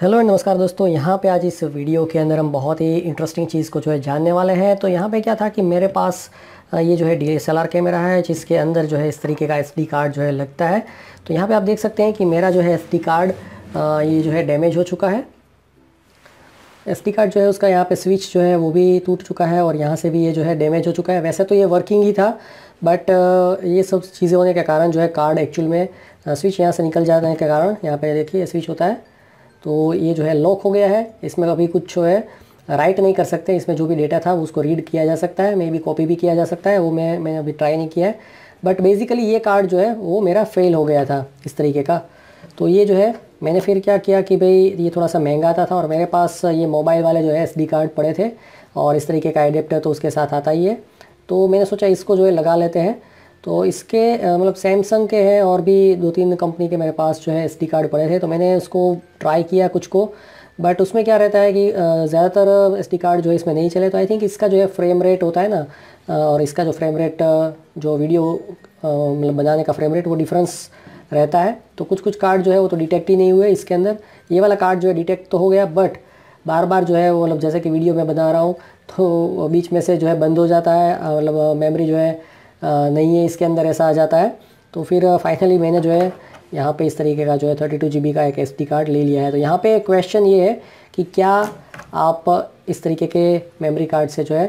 Hello नमस्कार दोस्तों यहाँ पे आज इस वीडियो के अंदर हम बहुत ही इंटरेस्टिंग चीज़ को जो है जानने वाले हैं तो यहाँ पे क्या था कि मेरे पास ये जो है डीएसएलआर कैमरा है जिसके अंदर जो है इस तरीके का एसडी कार्ड जो है लगता है तो यहाँ पे आप देख सकते हैं कि मेरा जो है एसडी कार्ड ये जो है डैमेज हो चुका है एस कार्ड जो है उसका यहाँ पर स्विच जो है वो भी टूट चुका है और यहाँ से भी ये जो है डैमेज हो चुका है वैसे तो ये वर्किंग ही था बट ये सब चीज़ें होने के कारण जो है कार्ड एक्चुअल में स्विच यहाँ से निकल जाने के कारण यहाँ पर देखिए स्विच होता है तो ये जो है लॉक हो गया है इसमें कभी तो कुछ जो है राइट नहीं कर सकते इसमें जो भी डेटा था उसको रीड किया जा सकता है मे बी कॉपी भी किया जा सकता है वो मैं मैंने अभी ट्राई नहीं किया है बट बेसिकली ये कार्ड जो है वो मेरा फेल हो गया था इस तरीके का तो ये जो है मैंने फिर क्या किया कि भाई ये थोड़ा सा महंगा आता था, था और मेरे पास ये मोबाइल वाले जो है एस कार्ड पड़े थे और इस तरीके का एडेप्टर तो उसके साथ आता ही है तो मैंने सोचा इसको जो है लगा लेते हैं तो इसके मतलब सैमसंग के हैं और भी दो तीन कंपनी के मेरे पास जो है एस कार्ड पड़े थे तो मैंने उसको ट्राई किया कुछ को बट उसमें क्या रहता है कि ज़्यादातर एस कार्ड जो है इसमें नहीं चले तो आई थिंक इसका जो है फ्रेम रेट होता है ना और इसका जो फ्रेम रेट जो वीडियो मतलब बनाने का फ्रेम रेट वो डिफरेंस रहता है तो कुछ कुछ कार्ड जो है वो तो डिटेक्ट ही नहीं हुए इसके अंदर ये वाला कार्ड जो है डिटेक्ट तो हो गया बट बार बार जो है वो मतलब जैसे कि वीडियो में बना रहा हूँ तो बीच में से जो है बंद हो जाता है मतलब मेमोरी जो है नहीं है इसके अंदर ऐसा आ जाता है तो फिर फाइनली मैंने जो है यहाँ पे इस तरीके का जो है थर्टी टू जी बी का एक एस कार्ड ले लिया है तो यहाँ पे क्वेश्चन ये है कि क्या आप इस तरीके के मेमोरी कार्ड से जो है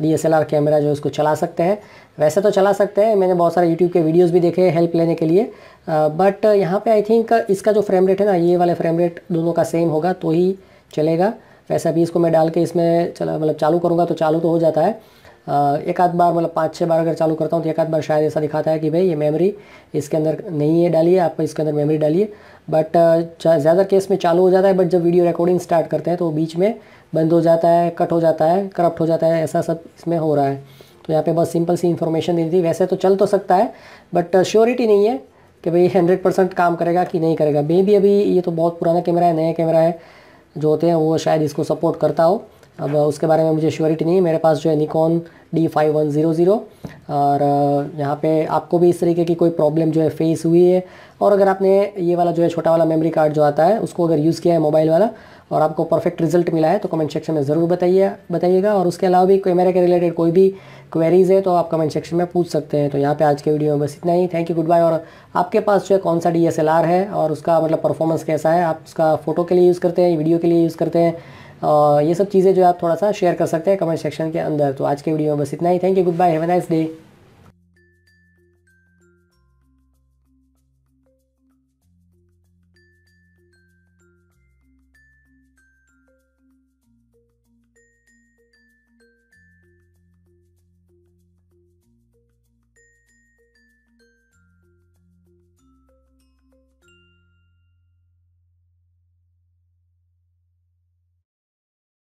D S L R camera जो है उसको चला सकते हैं वैसे तो चला सकते हैं मैंने बहुत सारे यूट्यूब के वीडियोस भी देखे हेल्प लेने के लिए बट यहाँ पे आई थिंक इसका जो फ्रेम रेट है ना ये वाले फ्रेम रेट दोनों का सेम होगा तो ही चलेगा वैसे अभी इसको मैं डाल के इसमें चला मतलब चालू करूँगा तो चालू तो हो जाता है एक आध बार मतलब पाँच छः बार अगर चालू करता हूँ तो एक आध बार शायद ऐसा दिखाता है कि भाई ये मेमोरी इसके अंदर नहीं है डालिए आप इसके अंदर मेमोरी डालिए बट ज़्यादा केस में चालू हो जाता है बट जब वीडियो रिकॉर्डिंग स्टार्ट करते हैं तो बीच में बंद हो जाता है कट हो जाता है करप्ट हो जाता है ऐसा सब इसमें हो रहा है तो यहाँ पे बस सिंपल सी इन्फॉर्मेशन देनी थी वैसे तो चल तो सकता है बट श्योरिटी नहीं है कि भाई हंड्रेड परसेंट काम करेगा कि नहीं करेगा मे भी अभी ये तो बहुत पुराना कैमरा है नया कैमरा है जो होते हैं वो शायद इसको सपोर्ट करता हो अब उसके बारे में मुझे श्योरिटी नहीं मेरे पास जो है Nikon D five one zero zero और uh, यहाँ पे आपको भी इस तरीके की कोई प्रॉब्लम जो है फेस हुई है और अगर आपने ये वाला जो है छोटा वाला मेमोरी कार्ड जो आता है उसको अगर यूज़ किया है मोबाइल वाला और आपको परफेक्ट रिजल्ट मिला है तो कमेंट सेक्शन में ज़रूर बताइए बताइएगा और उसके अलावा भी कैमरे के रिलेटेड कोई भी क्वेरीज़ है तो आप कमेंट सेक्शन में पूछ सकते हैं तो यहाँ पे आज के वीडियो में बस इतना ही थैंक यू गुड बाय और आपके पास जो है कौन सा डी है और उसका मतलब परफॉर्मेंस कैसा है आप उसका फ़ोटो के लिए यूज़ करते हैं वीडियो के लिए यूज़ करते हैं ये सब चीज़ें जो है आप थोड़ा सा शेयर कर सकते हैं कमेंट सेक्शन के अंदर तो आज के वीडियो में Thank you. Goodbye. Have a nice day.